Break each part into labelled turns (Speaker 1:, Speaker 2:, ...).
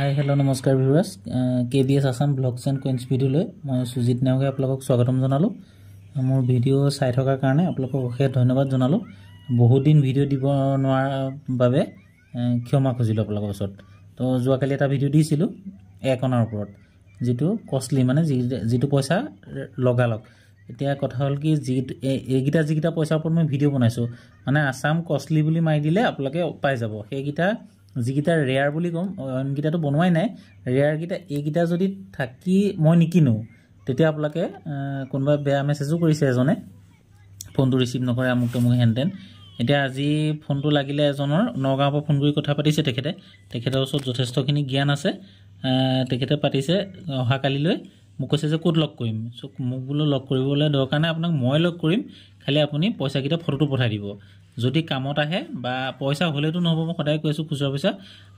Speaker 1: হাই hello' নমস্কাৰ viewers K D S Assam blogs and coins ভিডিঅ'লৈ মই সুজিত নেওগে আপোনালোকক স্বাগতম জনালোঁ মোৰ ভিডিঅ' চাই থকাৰ কাৰণে আপোনালোকক অশেষ ধন্যবাদ জনালোঁ বহুত দিন ভিডিঅ' দিব নোৱাৰাৰ বাবে ক্ষমা খুজিলোঁ আপোনালোকৰ ওচৰত তো যোৱাকালি এটা ভিডিঅ' দিছিলোঁ এক অনাৰ ওপৰত যিটো কষ্টলি মানে যি যিটো পইচা লগালগ এতিয়া কথা হ'ল কি যি এইকেইটা যিকেইটা পইচাৰ ওপৰত মই ভিডিঅ' বনাইছোঁ মানে আছাম কষ্টলি বুলি মাৰি দিলে আপোনালোকে পাই যাব সেইকেইটা যিকেইটা ৰেয়াৰ বুলি ক'ম অইনকেইটাতো বনোৱাই নাই ৰেয়াৰকেইটা এইকেইটা যদি থাকি মই নিকিনো তেতিয়া আপোনালোকে কোনোবাই বেয়া মেছেজো কৰিছে এজনে ফোনটো ৰিচিভ নকৰে আমুক তমুক তেন এতিয়া আজি ফোনটো লাগিলে এজনৰ নগাঁৱৰ পৰা ফোন কৰি কথা পাতিছে তেখেতে তেখেতৰ ওচৰত যথেষ্টখিনি জ্ঞান আছে তেখেতে পাতিছে অহাকালিলৈ মোক কৈছে যে ক'ত লগ কৰিম চ' মোক বোলো লগ কৰিবলৈ দৰকাৰ নাই আপোনাক মই লগ কৰিম খালি আপুনি পইচাকেইটা ফটোটো পঠাই দিব যদি কামত আহে বা পইচা হ'লেতো নহ'ব মই সদায় কৈ আছোঁ খুচুৰা পইচা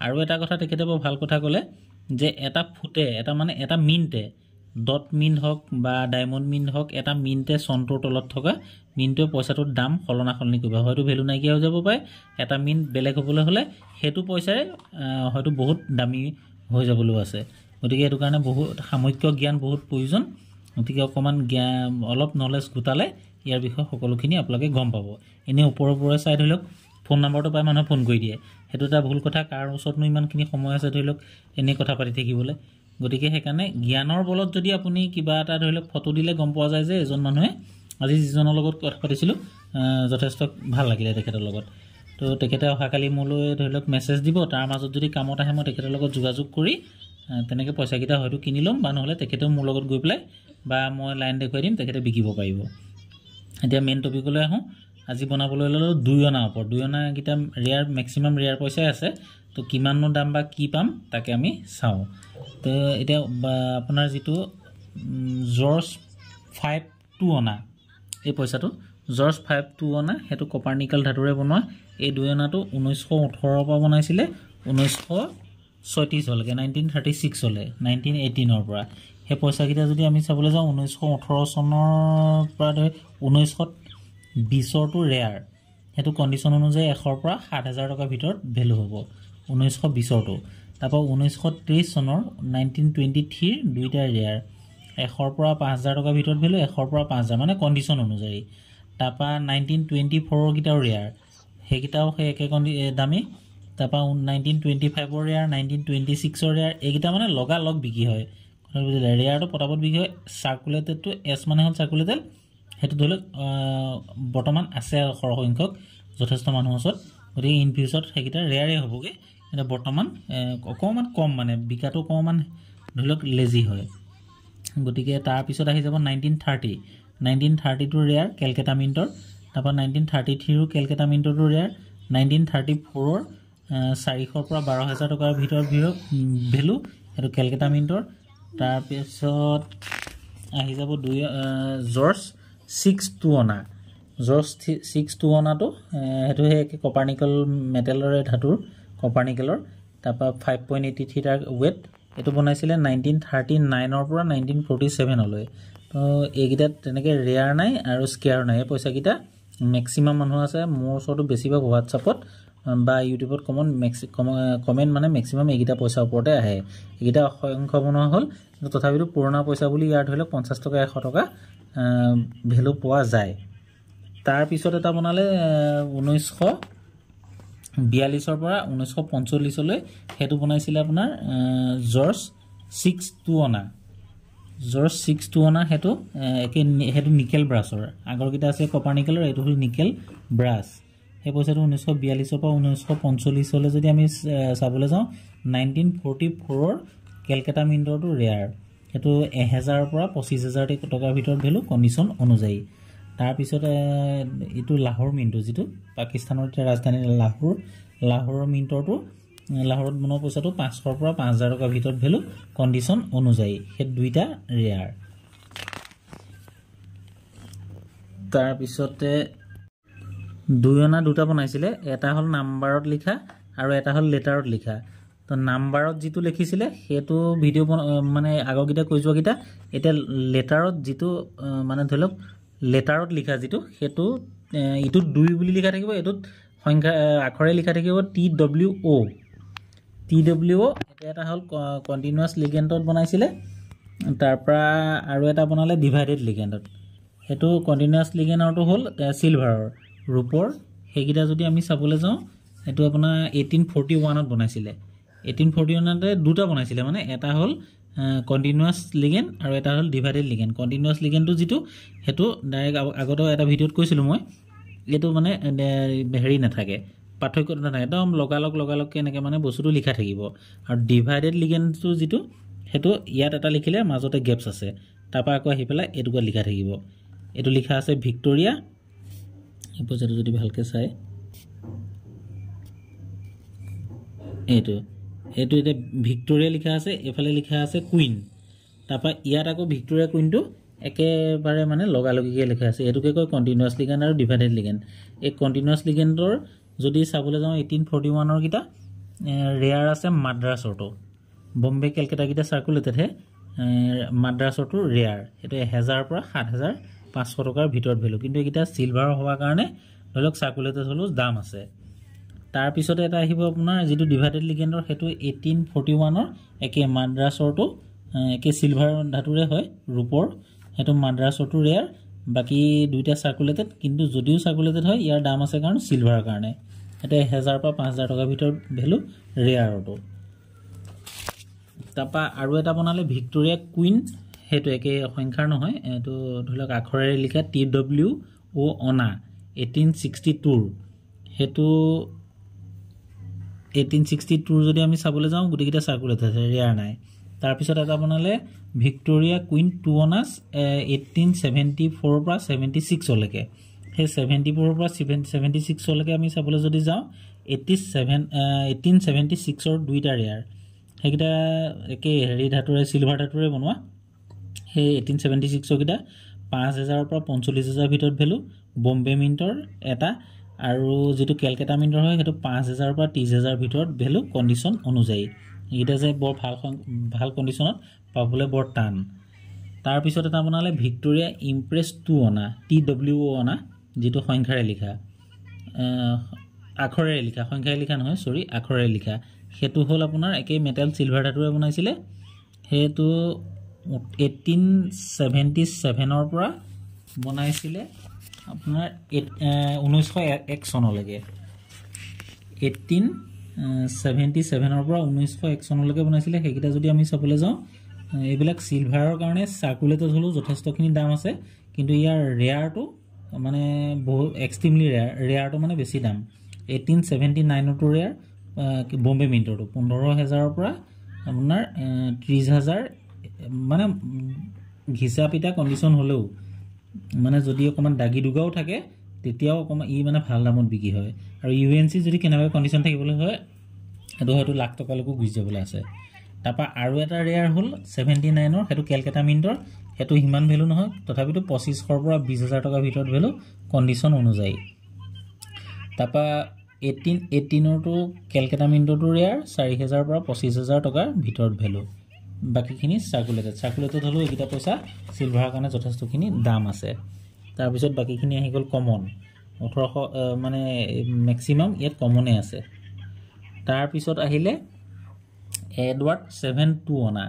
Speaker 1: আৰু এটা কথা তেখেতে বৰ ভাল কথা ক'লে যে এটা ফুটে এটা মানে এটা মিণ্টে ডট মিন হওক বা ডায়মণ্ড মিণ্ট হওক এটা মিণ্টে চনটোৰ তলত থকা মিণ্টোৱে পইচাটোৰ দাম সলনা সলনি কৰিব হয়তো ভেলু নাইকিয়া হৈ যাব পাৰে এটা মিণ্ট বেলেগ হ'বলৈ হ'লে সেইটো পইচাই হয়তো বহুত দামী হৈ যাবলৈও আছে গতিকে সেইটো কাৰণে বহুত সামগ্ৰিক জ্ঞান বহুত প্ৰয়োজন গতিকে অকণমান জ্ঞান অলপ নলেজ গোটালে ইয়াৰ বিষয়ে সকলোখিনি আপোনালোকে গম পাব এনেই ওপৰৰ পৰা চাই ধৰি লওক ফোন নম্বৰটো পাই মানুহে ফোন কৰি দিয়ে সেইটো এটা ভুল কথা কাৰ ওচৰতনো ইমানখিনি সময় আছে ধৰি লওক এনেই কথা পাতি থাকিবলৈ গতিকে সেইকাৰণে জ্ঞানৰ বলত যদি আপুনি কিবা এটা ধৰি লওক ফটো দিলে গম পোৱা যায় যে এজন মানুহে আজি যিজনৰ লগত কথা পাতিছিলোঁ যথেষ্ট ভাল লাগিলে তেখেতৰ লগত তো তেখেতে অহাকালি মোলৈ ধৰি লওক মেছেজ দিব তাৰ মাজত যদি কামত আহে মই তেখেতৰ লগত যোগাযোগ কৰি তেনেকৈ পইচাকেইটা হয়তো কিনি ল'ম বা নহ'লে তেখেতেও মোৰ লগত গৈ পেলাই বা মই লাইন দেখুৱাই দিম তেখেতে বিকিব পাৰিব এতিয়া মেইন টপিকলৈ আহোঁ আজি বনাবলৈ ল'লোঁ দুই অনাৰ ওপৰত দুই অনাকেইটা ৰেয়াৰ মেক্সিমাম ৰেয়াৰ পইচাই আছে তো কিমাননো দাম বা কি পাম তাকে আমি চাওঁ তো এতিয়া আপোনাৰ যিটো জৰ্জ ফাইভ টু অনা এই পইচাটো জৰ্জ ফাইভ টু অনা সেইটো কপাৰনিকেল ধাতুৰে বনোৱা এই দুই অনাটো ঊনৈছশ ওঠৰৰ পৰা বনাইছিলে ঊনৈছশ ছয়ত্ৰিছলৈকে নাইনটিন থাৰ্টি ছিক্সলৈ নাইনটিন এইটিনৰ পৰা সেই পইচাকেইটা যদি আমি চাবলৈ যাওঁ ঊনৈছশ ওঠৰ চনৰ পৰা ধৰি ঊনৈছশ বিছৰটো ৰেয়াৰ সেইটো কণ্ডিশ্যন অনুযায়ী এশৰ পৰা সাত হাজাৰ টকাৰ ভিতৰত ভেলু হ'ব ঊনৈছশ বিছৰটো তাৰপৰা ঊনৈছশ ত্ৰিছ চনৰ নাইনটিন টুৱেণ্টি থ্ৰীৰ দুইটা ৰেয়াৰ এশৰ পৰা পাঁচ হাজাৰ টকাৰ ভিতৰত ভেলু এশৰ পৰা পাঁচ হাজাৰ মানে কণ্ডিশ্যন অনুযায়ী তাৰপৰা নাইনটিন টুৱেণ্টি ফ'ৰৰকেইটাও ৰেয়াৰ সেইকেইটাও সেই একে কণ্ডি দামী তাৰপৰা নাইনটিন টুৱেণ্টি ফাইভৰ ৰেয়াৰ নাইনটিন টুৱেণ্টি ছিক্সৰ ৰেয়াৰ এইকেইটা মানে লগালগ বিক্ৰী হয় হৈ বুজিলে ৰেয়াৰটো পটাপট বিষয় চাৰ্কুলেটেডটো এছ মানে হ'ল চাৰ্কুলেটেড সেইটো ধৰি লওক বৰ্তমান আছে আৰু সৰহসংখ্যক যথেষ্ট মানুহৰ ওচৰত গতিকে ইন ফিউচাৰত সেইকেইটা ৰেয়াৰে হ'বগৈ কিন্তু বৰ্তমান অকণমান কম মানে বিকাটো অকণমান ধৰি লওক লেজি হয় গতিকে তাৰপিছত আহি যাব nineteen thirty nineteen thirty two rare Calcutta মিণ্টৰ তাৰপৰা নাইনটিন থাৰ্টি থ্ৰীৰো কেলকেটা মিণ্টৰটো ৰেয়াৰ নাইনটিন থাৰ্টি ফ'ৰৰ চাৰিশৰ পৰা বাৰ হাজাৰ টকাৰ ভিতৰত ভিৰ ভেলু সেইটো কেলকেটা মিণ্টৰ তাৰপিছত আহি যাব দুই জৰ্জ ছিক্স টু অনা জৰ্জ ছিক্স টু অনাটো সেইটো সেই একে কপাৰনিকল মেটেলৰে ধাতুৰ কপাৰনিকেলৰ তাৰপৰা ফাইভ পইণ্ট এইটি থ্ৰী তাৰ ৱেট এইটো বনাইছিলে নাইনটিন থাৰ্টি নাইনৰ পৰা নাইনটিন ফৰ্টি ছেভেনলৈ তো এইকেইটাত তেনেকৈ ৰেয়াৰ নাই আৰু স্কেয়াৰ নাই এই পইচাকেইটা মেক্সিমাম মানুহ আছে মোৰ ওচৰতো বেছিভাগ হোৱাটছআপত বা ইউটিউবত কমন মেক্সি কমেণ্ট মানে মেক্সিমাম এইকেইটা পইচাৰ ওপৰতে আহে এইকেইটা অসংখ্য বনোৱা হ'ল কিন্তু তথাপিতো পুৰণা পইচা বুলি ইয়াৰ ধৰি লওক পঞ্চাছ টকা এশ টকা ভেলু পোৱা যায় তাৰপিছত এটা বনালে ঊনৈছশ বিয়াল্লিছৰ পৰা ঊনৈছশ পঞ্চল্লিছলৈ সেইটো বনাইছিলে আপোনাৰ জৰ্জ ছিক্স টু অনা জৰ্জ ছিক্স টু অনা সেইটো একে সেইটো নিকেল ব্ৰাছৰ আগৰকেইটা আছে কপাৰ নিকেলৰ এইটো হ'ল নিকেল ব্ৰাছ সেই পইচাটো ঊনৈছশ বিয়াল্লিছৰ পৰা ঊনৈছশ পঞ্চল্লিছলৈ যদি আমি চাবলৈ যাওঁ নাইনটিন ফৰ্টি ফ'ৰৰ কেলকাতা মিণ্টৰটো ৰেয়াৰ সেইটো এহেজাৰৰ পৰা পঁচিছ হেজাৰ টকাৰ ভিতৰত ভেলু কণ্ডিশ্যন অনুযায়ী তাৰপিছতে এইটো লাহোৰ মিণ্টৰ যিটো পাকিস্তানৰ এতিয়া ৰাজধানী লাহোৰ লাহোৰৰ মিণ্টৰটো লাহোৰত বনোৱা পইচাটো পাঁচশৰ পৰা পাঁচ হাজাৰ টকাৰ ভিতৰত ভেলু কণ্ডিশ্যন অনুযায়ী সেই দুইটা ৰেয়াৰ তাৰপিছতে দুই অনা দুটা বনাইছিলে এটা হ'ল নাম্বাৰত লিখা আৰু এটা হ'ল লেটাৰত লিখা তো নাম্বাৰত যিটো লিখিছিলে সেইটো ভিডিঅ' মানে আগৰকেইটা কৈ যোৱাকেইটা এতিয়া লেটাৰত যিটো মানে ধৰি লওক লেটাৰত লিখা যিটো সেইটো ইটোত দুই বুলি লিখা থাকিব এইটোত সংখ্যা আখৰে লিখা থাকিব T W O' T W O' এতিয়া এটা হ'ল কণ্টিনিউৱাছ লিগেণ্টত বনাইছিলে তাৰপৰা আৰু এটা বনালে ডিভাইডেড লিগেণ্টত সেইটো কণ্টিনিউৱাছ লিগেণ্টৰটো হ'ল চিলভাৰৰ ৰূপৰ সেইকেইটা যদি আমি চাবলৈ যাওঁ এইটো আপোনাৰ এইটিন ফৰ্টি ওৱানত বনাইছিলে এইটিন ফৰ্টি ওৱানতে দুটা বনাইছিলে মানে এটা হ'ল কণ্টিনিউৱাছ লিগেন আৰু এটা হ'ল ডিভাইডেড লিগেন কণ্টিনিউৱাছ লিগেনটো যিটো সেইটো ডাইৰেক্ট আগতেও এটা ভিডিঅ'ত কৈছিলোঁ মই এইটো মানে হেৰি নাথাকে পাৰ্থক্য নাথাকে একদম লগালগ লগালগকৈ এনেকৈ মানে বস্তুটো লিখা থাকিব আৰু ডিভাইডেড লিগেনটো যিটো সেইটো ইয়াত এটা লিখিলে মাজতে গেপছ আছে তাৰপৰা আকৌ আহি পেলাই এটুকুৰা লিখা থাকিব এইটো লিখা আছে ভিক্টৰিয়া এই পইচাটো যদি ভালকৈ চাই এইটো এইটো এতিয়া ভিক্টৰিয়া লিখা আছে এইফালে লিখা আছে কুইন তাৰপৰা ইয়াত আকৌ ভিক্টৰিয়া কুইনটো একেবাৰে মানে লগালগিকে লিখা আছে এইটোকে কয় কণ্টিনিউৱাছ লিগেণ্ড আৰু ডিভাইডেড লিগেণ্ড এই কণ্টিনিউৱাছ লিগেণ্ডৰ যদি চাবলৈ যাওঁ এইটিন ফৰ্টি ওৱানৰকেইটা ৰেয়াৰ আছে মাদ্ৰাছৰটো বম্বে কেলকাতাকেইটা চাৰ্কুলেটেডহে মাদ্ৰাছৰটো ৰেয়াৰ সেইটো এহেজাৰৰ পৰা সাত হেজাৰ পাঁচশ টকাৰ ভিতৰত ভেলু কিন্তু এইকেইটা চিলভাৰ হোৱাৰ কাৰণে ধৰি লওক চাৰ্কুলেটেড হ'লেও দাম আছে তাৰপিছতে এটা আহিব আপোনাৰ যিটো ডিভাইডেড লিগেণ্ডৰ সেইটো এইটিন ফৰ্টি ওৱানৰ একে মাদ্ৰাছৰটো একে চিলভাৰ ধাতুৰে হয় ৰূপৰ সেইটো মাদ্ৰাছৰটো ৰেয়াৰ বাকী দুইটা চাৰ্কুলেটেড কিন্তু যদিও চাৰ্কুলেটেড হয় ইয়াৰ দাম আছে কাৰণ চিলভাৰৰ কাৰণে এতিয়া এহেজাৰৰ পৰা পাঁচ হাজাৰ টকাৰ ভিতৰত ভেলু ৰেয়াৰৰটো তাৰপৰা আৰু এটা বনালে ভিক্টৰিয়া কুইন সেইটো একে সংখ্যাৰ নহয় এইটো ধৰি লওক আখৰেৰে লিখা টি ডব্লিউ অ' অনা এইটিন ছিক্সটি টুৰ সেইটো এইটিন ছিক্সটি টুৰ যদি আমি চাবলৈ যাওঁ গোটেইকেইটা চাৰ্কুলেট আছে ৰেয়াৰ নাই তাৰপিছত এটা বনালে ভিক্টৰিয়া কুইন টু অনাছ এইটিন ছেভেণ্টি ফ'ৰৰ পৰা ছেভেণ্টি ছিক্সলৈকে সেই ছেভেণ্টি ফ'ৰৰ পৰা ছেভেণ্টি ছেভেণ্টি ছিক্সলৈকে আমি চাবলৈ যদি যাওঁ এইটি ছেভেন এইটিন ছেভেণ্টি ছিক্সৰ দুইটা ৰেয়াৰ সেইকেইটা একেই হেৰি ধাতুৰে চিলভাৰ ধাতুৰে বনোৱা সেই এইটিন ছেভেণ্টি ছিক্সকেইটা পাঁচ হেজাৰৰ পৰা পঞ্চল্লিছ হেজাৰৰ ভিতৰত ভেলু বম্বে মিণ্টৰ এটা আৰু যিটো কেলকেটা মিণ্টৰ হয় সেইটো পাঁচ হেজাৰৰ পৰা ত্ৰিছ হেজাৰৰ ভিতৰত ভেলু কণ্ডিশ্যন অনুযায়ী এইকেইটা যে বৰ ভাল ভাল কণ্ডিশ্যনত পাবলৈ বৰ টান তাৰপিছত এটা বনালে ভিক্টৰিয়া ইমপ্ৰেছ টু অনা টি ডব্লিউ অ' অনা যিটো সংখ্যাৰে লিখা আখৰেৰে লিখা সংখ্যাৰে লিখা নহয় চৰি আখৰেৰে লিখা সেইটো হ'ল আপোনাৰ একেই মেটেল চিলভাৰ ধাতুৰে বনাইছিলে সেইটো এইটিন ছেভেণ্টি ছেভেনৰ পৰা বনাইছিলে আপোনাৰ ঊনৈছশ এক চনলৈকে এইটিন ছেভেণ্টি ছেভেনৰ পৰা ঊনৈছশ এক চনলৈকে বনাইছিলে সেইকেইটা যদি আমি চাবলৈ যাওঁ এইবিলাক চিলভাৰৰ কাৰণে চাৰ্কুলেটত হ'লেও যথেষ্টখিনি দাম আছে কিন্তু ইয়াৰ ৰেয়াৰটো মানে বহু এক্সট্ৰিমলি ৰেয়াৰ ৰেয়াৰটো মানে বেছি দাম এইটিন ছেভেণ্টি নাইনৰটো ৰেয়াৰ বম্বে মিণ্টৰটো পোন্ধৰ হেজাৰৰ পৰা আপোনাৰ ত্ৰিছ হাজাৰ মানে ঘিচা পিটা কণ্ডিশ্যন হ'লেও মানে যদি অকণমান দাগি দুগাও থাকে তেতিয়াও অকণমান ই মানে ভাল দামত বিক্ৰী হয় আৰু ইউ এন চি যদি কেনেবাকৈ কণ্ডিশ্যন থাকিবলৈ হয় সেইটো হয়তো লাখ টকালৈকো গুচি যাবলৈ আছে তাৰপৰা আৰু এটা ৰেয়াৰ হ'ল ছেভেণ্টি নাইনৰ সেইটো কেলকেটা মিণ্টৰ সেইটো সিমান ভেলু নহয় তথাপিতো পঁচিছশৰ পৰা বিছ হাজাৰ টকাৰ ভিতৰত ভেলু কণ্ডিশ্যন অনুযায়ী তাৰপৰা এইটিন এইটিনৰটো কেলকেটা মিণ্টৰটো ৰেয়াৰ চাৰি হেজাৰৰ পৰা পঁচিছ হেজাৰ টকাৰ ভিতৰত ভেলু বাকীখিনি চাৰ্কুলেটেড চাৰ্কুলেটেড হ'লেও এইকেইটা পইচা চিলভাৰৰ কাৰণে যথেষ্টখিনি দাম আছে তাৰপিছত বাকীখিনি আহি গ'ল কমন ওঠৰশ মানে মেক্সিমাম ইয়াত কমনে আছে তাৰপিছত আহিলে এডৱাৰ্ড ছেভেন টু অনা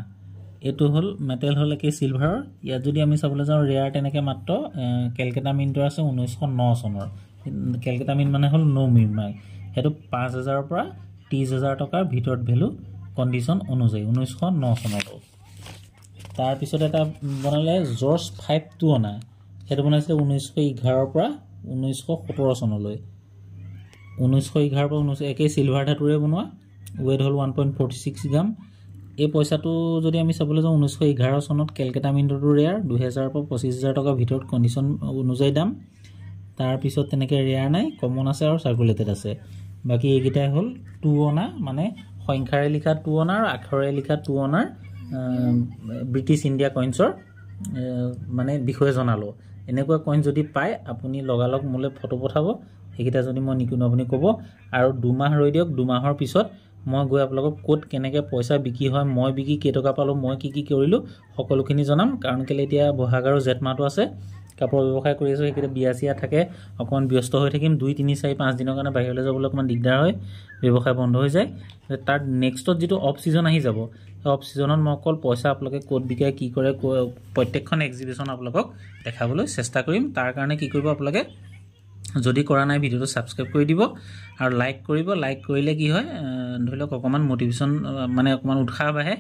Speaker 1: এইটো হ'ল মেটেল হ'ল একে চিলভাৰৰ ইয়াত যদি আমি চাবলৈ যাওঁ ৰেয়াৰ তেনেকৈ মাত্ৰ কেলকেটা মিণ্টৰ আছে ঊনৈছশ ন চনৰ কেলকেটা মিন মানে হ'ল ন' মাৰ্ক সেইটো পাঁচ হেজাৰৰ পৰা ত্ৰিছ হেজাৰ টকাৰ ভিতৰত ভেলু কণ্ডিশ্যন অনুযায়ী ঊনৈছশ ন চনতো তাৰপিছত এটা বনালে জৰ্জ ফাইভ টু অনা সেইটো বনাইছিলে ঊনৈছশ এঘাৰৰ পৰা ঊনৈছশ সোতৰ চনলৈ ঊনৈছশ এঘাৰৰ পৰা ঊনৈছশ একেই চিলভাৰ ধাতুৰে বনোৱা ৱেট হ'ল one point forty six gram এই পইচাটো যদি আমি চাবলৈ যাওঁ ঊনৈছশ এঘাৰ চনত কেলকেটা মিণ্টটো ৰেয়াৰ দুহেজাৰৰ পৰা পঁচিছ হাজাৰ টকাৰ ভিতৰত কণ্ডিশ্যন অনুযায়ী দাম তাৰপিছত তেনেকৈ ৰেয়াৰ নাই কমন আছে আৰু চাৰ্কুলেটেড আছে বাকী এইকেইটাই হ'ল টু অনা মানে সংখ্যাৰে লিখা টু অনাৰ আখৰে লিখা টু অনাৰ ব্ৰিটিছ ইণ্ডিয়া কইনছৰ মানে বিষয়ে জনালোঁ এনেকুৱা কইন যদি পায় আপুনি লগালগ মোলৈ ফটো পঠাব সেইকেইটা যদি মই নিকিনো আপুনি ক'ব আৰু দুমাহ ৰৈ দিয়ক দুমাহৰ পিছত মই গৈ আপোনালোকক ক'ত কেনেকৈ পইচা বিক্ৰী হয় মই বিকি কেইটকা পালোঁ মই কি কি কৰিলোঁ সকলোখিনি জনাম কাৰণ কেলৈ এতিয়া বহাগ আৰু জেঠ মাহটো আছে কাপোৰ ব্যৱসায় কৰি আছোঁ সেইকেইটা বিয়া চিয়া থাকে অকণমান ব্যস্ত হৈ থাকিম দুই তিনি চাৰি পাঁচদিনৰ কাৰণে বাহিৰলৈ যাবলৈ অকণমান দিগদাৰ হয় ব্যৱসায় বন্ধ হৈ যায় তাৰ নেক্সটত যিটো অফ ছিজন আহি যাব সেই অফ ছিজনত মই অকল পইচা আপোনালোকে ক'ত বিকে কি কৰে প্ৰত্যেকখন এক্সিবিশ্যন আপোনালোকক দেখাবলৈ চেষ্টা কৰিম তাৰ কাৰণে কি কৰিব আপোনালোকে যদি কৰা নাই ভিডিঅ'টো ছাবস্ক্ৰাইব কৰি দিব আৰু লাইক কৰিব লাইক কৰিলে কি হয় ধৰি লওক অকণমান মটিভেশ্যন মানে অকণমান উৎসাহ বাঢ়ে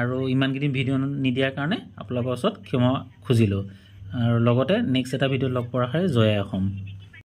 Speaker 1: আৰু ইমানকেইদিন ভিডিঅ' নিদিয়াৰ কাৰণে আপোনালোকৰ ওচৰত ক্ষমা খুজিলোঁ আৰু লগতে নেক্সট এটা ভিডিঅ' লগ পৰা হয় জয়া অসম